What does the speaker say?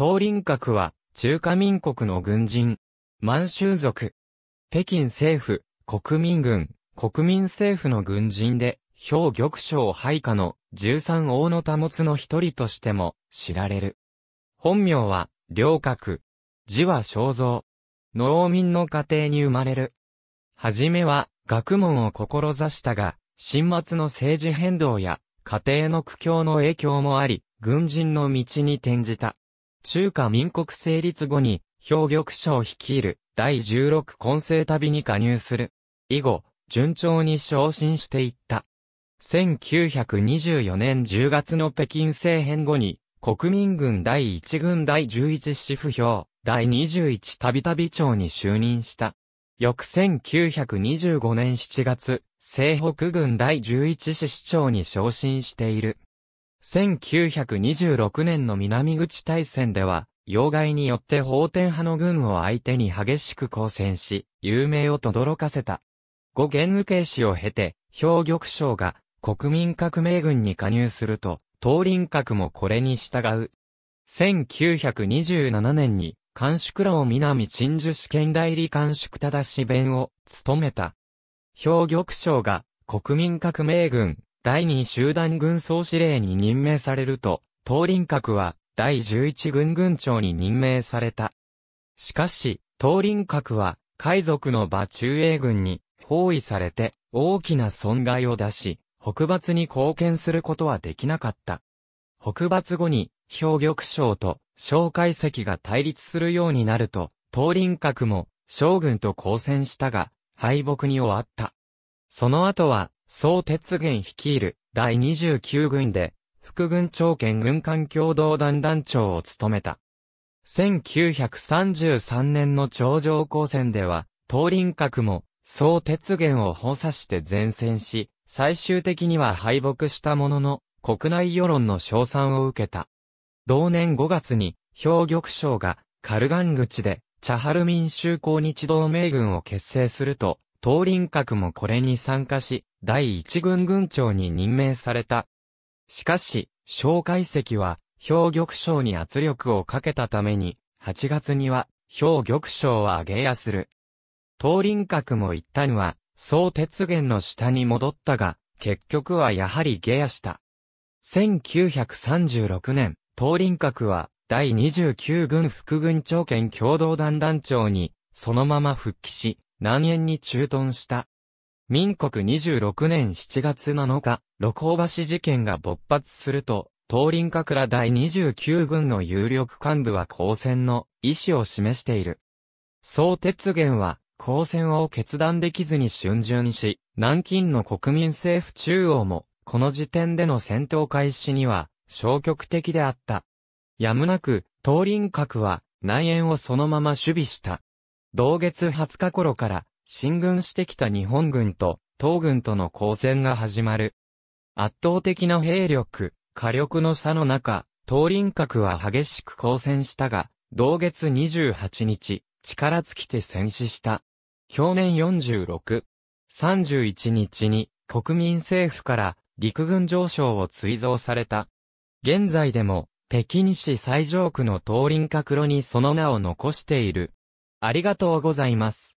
東林閣は、中華民国の軍人、満州族、北京政府、国民軍、国民政府の軍人で、氷玉将配下の13王の保つの一人としても知られる。本名は、良角。字は肖像。農民の家庭に生まれる。はじめは、学問を志したが、新末の政治変動や、家庭の苦境の影響もあり、軍人の道に転じた。中華民国成立後に、兵玉賞率いる第16混成旅に加入する。以後、順調に昇進していった。1924年10月の北京政変後に、国民軍第1軍第11支府表、第21たびたび長に就任した。翌1925年7月、西北軍第11支市長に昇進している。1926年の南口大戦では、要害によって法天派の軍を相手に激しく抗戦し、有名を轟かせた。五元受刑氏を経て、兵玉将が国民革命軍に加入すると、東林閣もこれに従う。1927年に、監宿老南鎮守試験代理監宿正し弁を務めた。兵玉将が国民革命軍第2集団軍総司令に任命されると、東林閣は第11軍軍長に任命された。しかし、東林閣は海賊の馬中英軍に包囲されて大きな損害を出し、北伐に貢献することはできなかった。北伐後に、兵玉将と小介石が対立するようになると、東林閣も将軍と交戦したが、敗北に終わった。その後は、総鉄元率いる第29軍で、副軍長兼軍艦共同団団長を務めた。1933年の頂上交戦では、東林閣も、総鉄元を放射して前線し、最終的には敗北したものの、国内世論の称賛を受けた。同年5月に、兵玉省が、カルガン口で、チャハル民衆公日同盟軍を結成すると、東林閣もこれに参加し、第一軍軍長に任命された。しかし、小介石は、氷玉将に圧力をかけたために、8月には、氷玉将は下野する。東林閣も一旦は、総鉄源の下に戻ったが、結局はやはり下野した。1936年、東林閣は、第29軍副軍長兼共同団団長に、そのまま復帰し、南縁に駐屯した。民国26年7月7日、六甲橋事件が勃発すると、東林閣ら第29軍の有力幹部は交戦の意思を示している。総鉄元は、交戦を決断できずに春巡し、南京の国民政府中央も、この時点での戦闘開始には、消極的であった。やむなく、東林閣は、内縁をそのまま守備した。同月20日頃から、進軍してきた日本軍と、東軍との交戦が始まる。圧倒的な兵力、火力の差の中、東林閣は激しく交戦したが、同月28日、力尽きて戦死した。去年46、31日に国民政府から陸軍上昇を追贈された。現在でも、北京市最上区の東林閣路にその名を残している。ありがとうございます。